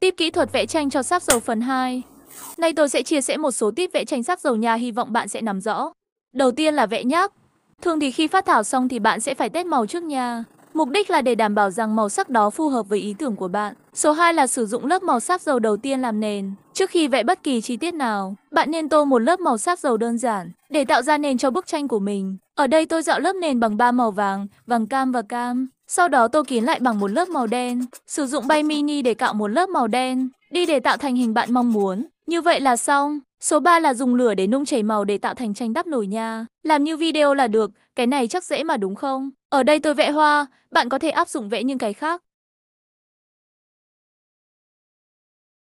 Tip kỹ thuật vẽ tranh cho sáp dầu phần 2 Nay tôi sẽ chia sẻ một số tip vẽ tranh sáp dầu nhà hy vọng bạn sẽ nắm rõ. Đầu tiên là vẽ nháp. Thường thì khi phát thảo xong thì bạn sẽ phải test màu trước nha. Mục đích là để đảm bảo rằng màu sắc đó phù hợp với ý tưởng của bạn. Số 2 là sử dụng lớp màu sáp dầu đầu tiên làm nền. Trước khi vẽ bất kỳ chi tiết nào, bạn nên tô một lớp màu sáp dầu đơn giản để tạo ra nền cho bức tranh của mình. Ở đây tôi dạo lớp nền bằng ba màu vàng, vàng cam và cam. Sau đó tô kín lại bằng một lớp màu đen. Sử dụng bay mini để cạo một lớp màu đen, đi để tạo thành hình bạn mong muốn. Như vậy là xong. Số 3 là dùng lửa để nung chảy màu để tạo thành tranh đắp nổi nha. Làm như video là được, cái này chắc dễ mà đúng không? Ở đây tôi vẽ hoa, bạn có thể áp dụng vẽ những cái khác.